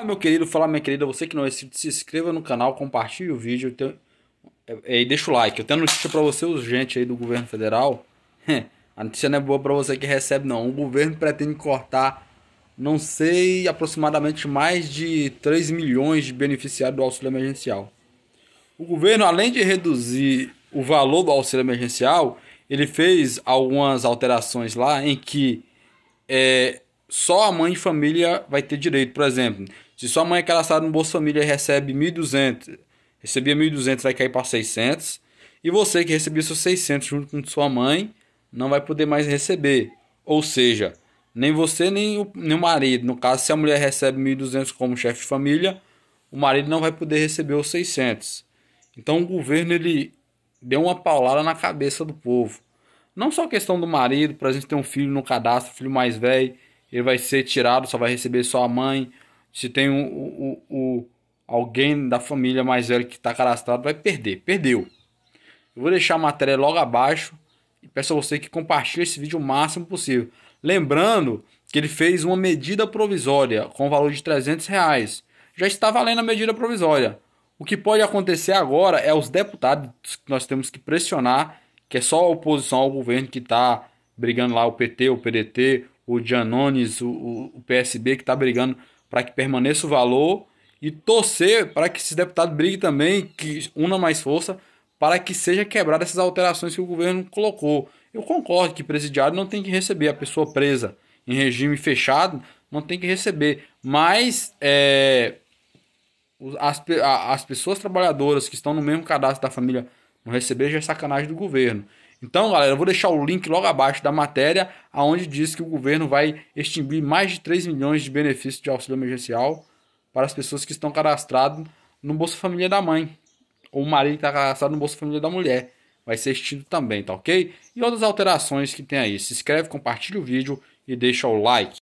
Olá, ah, meu querido, fala minha querida, você que não é inscrito, se inscreva no canal, compartilhe o vídeo é, é, e deixa o like. Eu tenho notícia para você urgente aí do governo federal. a notícia não é boa para você que recebe não. O governo pretende cortar, não sei, aproximadamente mais de 3 milhões de beneficiários do auxílio emergencial. O governo, além de reduzir o valor do auxílio emergencial, ele fez algumas alterações lá em que é, só a mãe de família vai ter direito. Por exemplo, se sua mãe é cadastrada no Bolsa Família e recebe 1.200, recebia 1.200, vai cair para 600. E você que recebia seus 600 junto com sua mãe, não vai poder mais receber. Ou seja, nem você nem o, nem o marido. No caso, se a mulher recebe 1.200 como chefe de família, o marido não vai poder receber os 600. Então o governo ele deu uma paulada na cabeça do povo. Não só a questão do marido, para a gente ter um filho no cadastro, filho mais velho, ele vai ser tirado, só vai receber só a mãe. Se tem um, um, um alguém da família mais velho que está cadastrado, vai perder. Perdeu. Eu vou deixar a matéria logo abaixo e peço a você que compartilhe esse vídeo o máximo possível. Lembrando que ele fez uma medida provisória com o valor de 300 reais. Já está valendo a medida provisória. O que pode acontecer agora é os deputados que nós temos que pressionar, que é só a oposição ao governo que está brigando lá, o PT, o PDT, o Giannones, o, o PSB, que está brigando para que permaneça o valor e torcer para que esse deputado brigue também, que una mais força, para que seja quebrada essas alterações que o governo colocou. Eu concordo que presidiário não tem que receber a pessoa presa em regime fechado, não tem que receber, mas é, as, as pessoas trabalhadoras que estão no mesmo cadastro da família não receber já é sacanagem do governo. Então, galera, eu vou deixar o link logo abaixo da matéria, aonde diz que o governo vai extinguir mais de 3 milhões de benefícios de auxílio emergencial para as pessoas que estão cadastradas no Bolsa Família da mãe, ou o marido que está cadastrado no Bolsa Família da mulher. Vai ser extinto também, tá ok? E outras alterações que tem aí. Se inscreve, compartilha o vídeo e deixa o like.